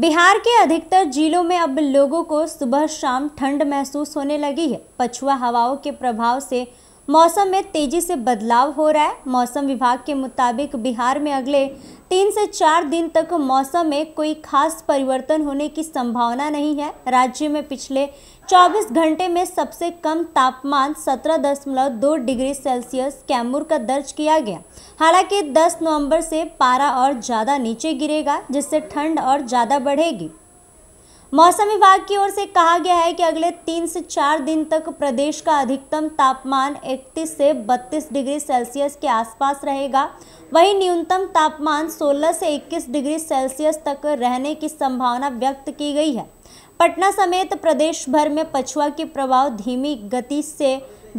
बिहार के अधिकतर जिलों में अब लोगों को सुबह शाम ठंड महसूस होने लगी है पछुआ हवाओं के प्रभाव से मौसम में तेजी से बदलाव हो रहा है मौसम विभाग के मुताबिक बिहार में अगले तीन से चार दिन तक मौसम में कोई खास परिवर्तन होने की संभावना नहीं है राज्य में पिछले 24 घंटे में सबसे कम तापमान 17.2 डिग्री सेल्सियस कैमूर का दर्ज किया गया हालांकि 10 नवंबर से पारा और ज़्यादा नीचे गिरेगा जिससे ठंड और ज़्यादा बढ़ेगी मौसम विभाग की ओर से कहा गया है कि अगले तीन से चार दिन तक प्रदेश का अधिकतम तापमान 31 से 32 डिग्री सेल्सियस के आसपास रहेगा वहीं न्यूनतम तापमान 16 से 21 डिग्री सेल्सियस तक रहने की संभावना व्यक्त की गई है पटना समेत प्रदेश भर में पछुआ के प्रभाव धीमी गति से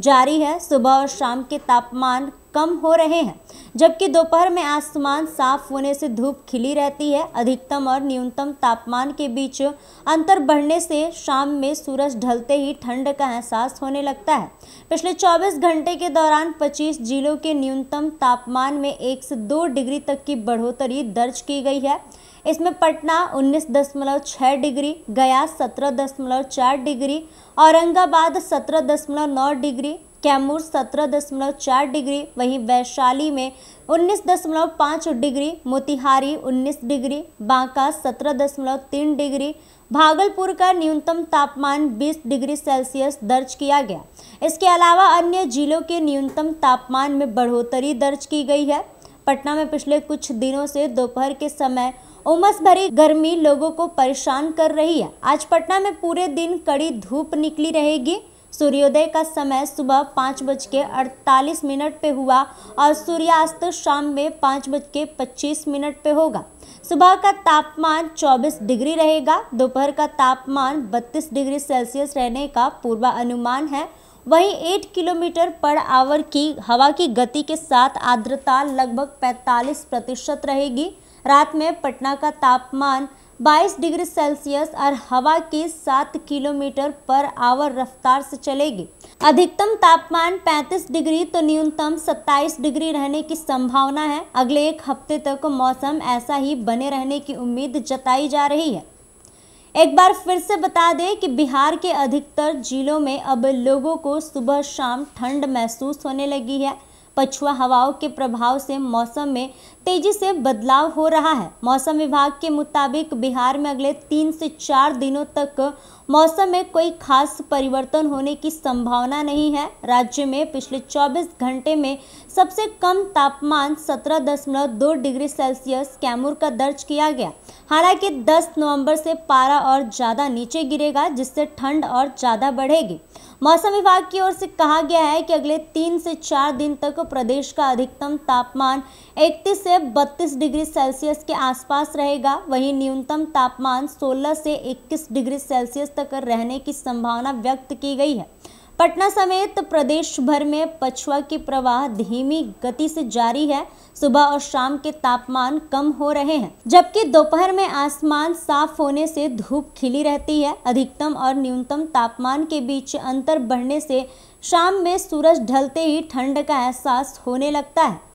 जारी है सुबह और शाम के तापमान कम हो रहे हैं जबकि दोपहर में आसमान साफ होने से धूप खिली रहती है अधिकतम और न्यूनतम तापमान के बीच अंतर बढ़ने से शाम में सूरज ढलते ही ठंड का एहसास होने लगता है पिछले 24 घंटे के दौरान 25 जिलों के न्यूनतम तापमान में एक से दो डिग्री तक की बढ़ोतरी दर्ज की गई है इसमें पटना 19.6 डिग्री गया 17.4 डिग्री औरंगाबाद 17.9 डिग्री कैमूर सत्रह दशमलव चार डिग्री वहीं वैशाली में उन्नीस दशमलव पाँच डिग्री मोतिहारी उन्नीस डिग्री बांका सत्रह दशमलव तीन डिग्री भागलपुर का न्यूनतम तापमान 20 डिग्री सेल्सियस दर्ज किया गया इसके अलावा अन्य जिलों के न्यूनतम तापमान में बढ़ोतरी दर्ज की गई है पटना में पिछले कुछ दिनों से दोपहर के समय उमस भरी गर्मी लोगों को परेशान कर रही है आज पटना में पूरे दिन कड़ी धूप निकली रहेगी सूर्योदय का समय सुबह पाँच बज के अड़तालीस मिनट पे हुआ और सूर्यास्त शाम में पाँच बज के पच्चीस मिनट पे होगा सुबह का तापमान 24 डिग्री रहेगा दोपहर का तापमान 32 डिग्री सेल्सियस रहने का पूर्वानुमान है वहीं 8 किलोमीटर पर आवर की हवा की गति के साथ आर्द्रता लगभग 45 प्रतिशत रहेगी रात में पटना का तापमान 22 डिग्री सेल्सियस और हवा की 7 किलोमीटर पर आवर रफ्तार से चलेगी अधिकतम तापमान 35 डिग्री तो न्यूनतम 27 डिग्री रहने की संभावना है अगले एक हफ्ते तक मौसम ऐसा ही बने रहने की उम्मीद जताई जा रही है एक बार फिर से बता दें कि बिहार के अधिकतर जिलों में अब लोगों को सुबह शाम ठंड महसूस होने लगी है पछुआ हवाओं के प्रभाव से मौसम में तेजी से बदलाव हो रहा है मौसम विभाग के मुताबिक बिहार में अगले तीन से चार दिनों तक मौसम में कोई खास परिवर्तन होने की संभावना नहीं है राज्य में पिछले 24 घंटे में सबसे कम तापमान 17.2 डिग्री सेल्सियस कैमूर का दर्ज किया गया हालांकि 10 नवंबर से पारा और ज़्यादा नीचे गिरेगा जिससे ठंड और ज़्यादा बढ़ेगी मौसम विभाग की ओर से कहा गया है कि अगले तीन से चार दिन तक प्रदेश का अधिकतम तापमान 31 से 32 डिग्री सेल्सियस के आसपास रहेगा वहीं न्यूनतम तापमान 16 से 21 डिग्री सेल्सियस तक रहने की संभावना व्यक्त की गई है पटना समेत प्रदेश भर में पछुआ की प्रवाह धीमी गति से जारी है सुबह और शाम के तापमान कम हो रहे हैं जबकि दोपहर में आसमान साफ होने से धूप खिली रहती है अधिकतम और न्यूनतम तापमान के बीच अंतर बढ़ने से शाम में सूरज ढलते ही ठंड का एहसास होने लगता है